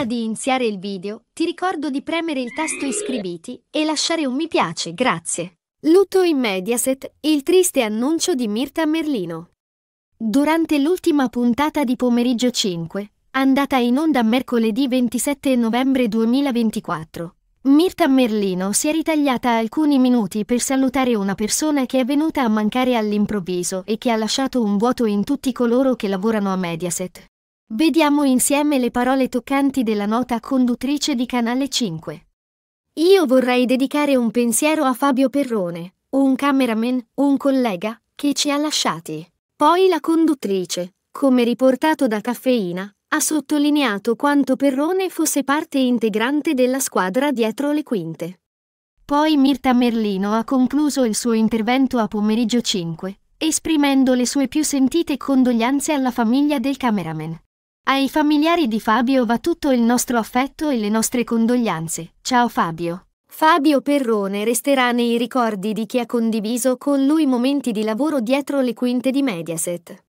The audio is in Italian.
Prima di iniziare il video, ti ricordo di premere il tasto iscriviti e lasciare un mi piace, grazie. Lutto in Mediaset, il triste annuncio di Mirta Merlino. Durante l'ultima puntata di Pomeriggio 5, andata in onda mercoledì 27 novembre 2024, Mirta Merlino si è ritagliata alcuni minuti per salutare una persona che è venuta a mancare all'improvviso e che ha lasciato un vuoto in tutti coloro che lavorano a Mediaset. Vediamo insieme le parole toccanti della nota conduttrice di Canale 5. Io vorrei dedicare un pensiero a Fabio Perrone, un cameraman, un collega, che ci ha lasciati. Poi la conduttrice, come riportato da Caffeina, ha sottolineato quanto Perrone fosse parte integrante della squadra dietro le quinte. Poi Mirta Merlino ha concluso il suo intervento a pomeriggio 5, esprimendo le sue più sentite condoglianze alla famiglia del cameraman. Ai familiari di Fabio va tutto il nostro affetto e le nostre condoglianze. Ciao Fabio. Fabio Perrone resterà nei ricordi di chi ha condiviso con lui momenti di lavoro dietro le quinte di Mediaset.